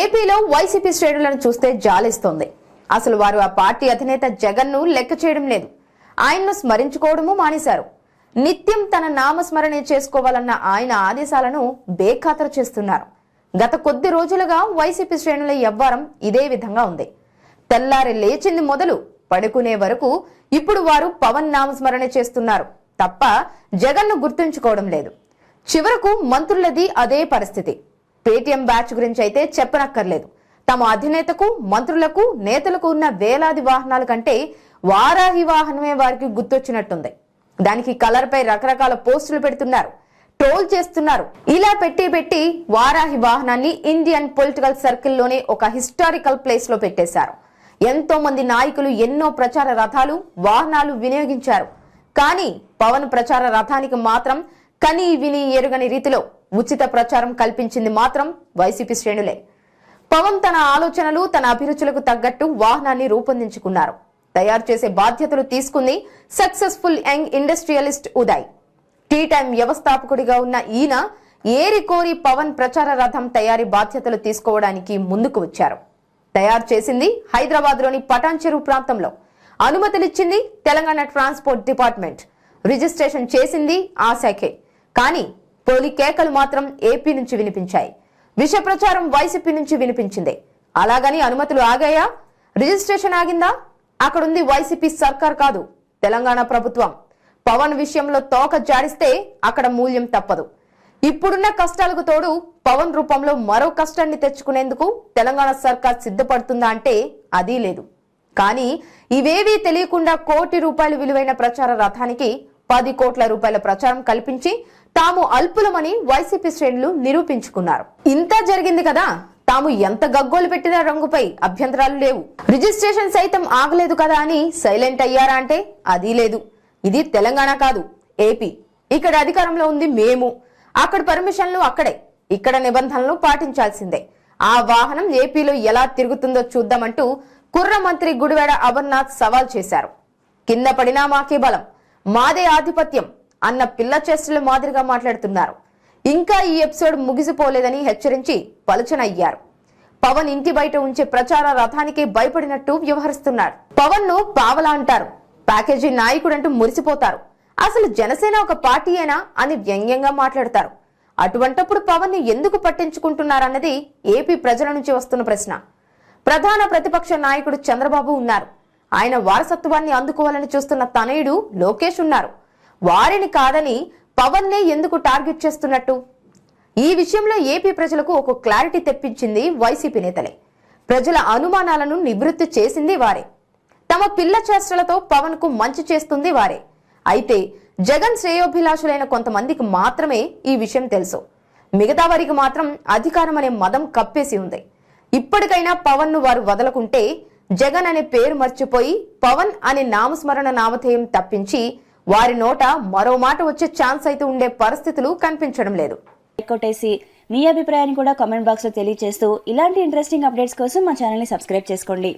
ఏపీలో వైసీపీ శ్రేణులను చూస్తే జాలిస్తోంది అసలు వారు ఆ పార్టీ అధినేత జగన్ ను లెక్క చేయడం లేదు ఆయన్ను స్మరించుకోవడము మానేశారు నిత్యం తన నామస్మరణ చేసుకోవాలన్న ఆయన ఆదేశాలను బేఖాతరు చేస్తున్నారు గత కొద్ది రోజులుగా వైసీపీ శ్రేణుల వ్యవహారం ఇదే విధంగా ఉంది తెల్లారి లేచింది మొదలు పడుకునే వరకు ఇప్పుడు వారు పవన్ నామస్మరణ చేస్తున్నారు తప్ప జగన్ను గుర్తుంచుకోవడం లేదు చివరకు మంత్రులది అదే పరిస్థితి పేటీఎం బ్యాచ్ గురించి అయితే చెప్పనక్కర్లేదు తమ అధినేతకు మంత్రులకు నేతలకు ఉన్న వేలాది వాహనాల కంటే వారాహి వాహనమే వారికి గుర్తొచ్చినట్టుంది దానికి కలర్పై రకరకాల పోస్టులు పెడుతున్నారు ట్రోల్ చేస్తున్నారు ఇలా పెట్టి పెట్టి వారాహి వాహనాన్ని ఇండియన్ పొలిటికల్ సర్కిల్లోనే ఒక హిస్టారికల్ ప్లేస్ లో పెట్టేశారు ఎంతో మంది నాయకులు ఎన్నో ప్రచార రథాలు వాహనాలు వినియోగించారు కానీ పవన్ ప్రచార రథానికి మాత్రం కనీ విని ఎరుగని రీతిలో ఉచిత ప్రచారం కల్పించింది మాత్రం వైసీపీ శ్రేణులే పవన్ తన ఆలోచనలు తన అభిరుచులకు తగ్గట్టు వాహనాన్ని రూపొందించుకున్నారు తయారు చేసే బాధ్యతలు తీసుకుంది successful young industrialist Uday Tea Time వ్యవస్థాపకుడిగా ఉన్న ఈయన ఏరి కోరి పవన్ ప్రచార రథం తయారీ బాధ్యతలు తీసుకోవడానికి ముందుకు వచ్చారు తయారు చేసింది హైదరాబాద్లోని పటాన్ చెరువు ప్రాంతంలో అనుమతులిచ్చింది తెలంగాణ ట్రాన్స్పోర్ట్ డిపార్ట్మెంట్ రిజిస్ట్రేషన్ చేసింది ఆ శాఖే కానీ పోలి కేకలు మాత్రం ఏపీ నుంచి వినిపించాయి విష ప్రచారం వైసీపీ నుంచి వినిపించింది అలాగని అనుమతులు ఆగాయా రిజిస్ట్రేషన్ ఆగిందా అక్కడుంది వైసీపీ సర్కార్ కాదు తెలంగాణ ప్రభుత్వం పవన్ విషయంలో తోక జాడిస్తే అక్కడ మూల్యం తప్పదు ఇప్పుడున్న కష్టాలకు తోడు పవన్ రూపంలో మరో కష్టాన్ని తెచ్చుకునేందుకు తెలంగాణ సర్కార్ సిద్ధపడుతుందా అంటే అదీ లేదు కానీ ఇవేవీ తెలియకుండా కోటి రూపాయలు విలువైన ప్రచార రథానికి పది కోట్ల రూపాయల ప్రచారం కల్పించి తాము అల్పులమని వైసీపీ శ్రేణులు నిరూపించుకున్నారు ఇంత జరిగింది కదా తాము ఎంత గగ్గోలు పెట్టిన రంగుపై అభ్యంతరాలు లేవు రిజిస్ట్రేషన్ సైతం ఆగలేదు కదా అని సైలెంట్ అయ్యారా అంటే అది లేదు ఇది తెలంగాణ కాదు ఏపీ ఇక్కడ అధికారంలో ఉంది మేము అక్కడ పర్మిషన్లు అక్కడే ఇక్కడ నిబంధనలు పాటించాల్సిందే ఆ వాహనం ఏపీలో ఎలా తిరుగుతుందో చూద్దామంటూ కుర్ర మంత్రి గుడివాడ అమర్నాథ్ సవాల్ చేశారు కింద పడినా మాకే బలం మాదే ఆధిపత్యం అన్న పిల్ల చేష్టల మాదిరిగా మాట్లాడుతున్నారు ఇంకా ఈ ఎపిసోడ్ ముగిసిపోలేదని హెచ్చరించి పలుచన అయ్యారు పవన్ ఇంటి బయట ఉంచే ప్రచార రథానికి భయపడినట్టు వ్యవహరిస్తున్నారు పవన్ ను పావలా అంటారు ప్యాకేజీ నాయకుడంటూ మురిసిపోతారు అసలు జనసేన ఒక పార్టీ అని వ్యంగ్యంగా మాట్లాడతారు అటువంటప్పుడు పవన్ ని ఎందుకు పట్టించుకుంటున్నారన్నది ఏపీ ప్రజల నుంచి వస్తున్న ప్రశ్న ప్రధాన ప్రతిపక్ష నాయకుడు చంద్రబాబు ఉన్నారు ఆయన వారసత్వాన్ని అందుకోవాలని చూస్తున్న తనయుడు లోకేష్ ఉన్నారు వారిని కాదని పవన్నే ఎందుకు టార్గెట్ చేస్తున్నట్టు ఈ విషయంలో ఏపీ ప్రజలకు ఒక క్లారిటీ తెప్పించింది వైసీపీ నేతలే ప్రజల అనుమానాలను నివృత్తి చేసింది వారే తమ పిల్ల చేష్టలతో పవన్ కు మంచి చేస్తుంది వారే అయితే జగన్ శ్రేయోభిలాషులైన కొంతమందికి మాత్రమే ఈ విషయం తెలుసు మిగతా వారికి మాత్రం అధికారం అనే మదం కప్పేసి ఉంది ఇప్పటికైనా పవన్ ను వారు వదలకుంటే జగన్ అనే పేరు మర్చిపోయి పవన్ అనే నామస్మరణ నామధేయం తప్పించి వారి నోట మరో మాట వచ్చే ఛాన్స్ అయితే ఉండే పరిస్థితులు కనిపించడం లేదు మీ అభిప్రాయాన్ని కూడా కామెంట్ బాక్స్లో తెలియజేస్తూ ఇలాంటి ఇంట్రెస్టింగ్ అప్డేట్స్ కోసం మా ఛానల్ని సబ్స్క్రైబ్ చేసుకోండి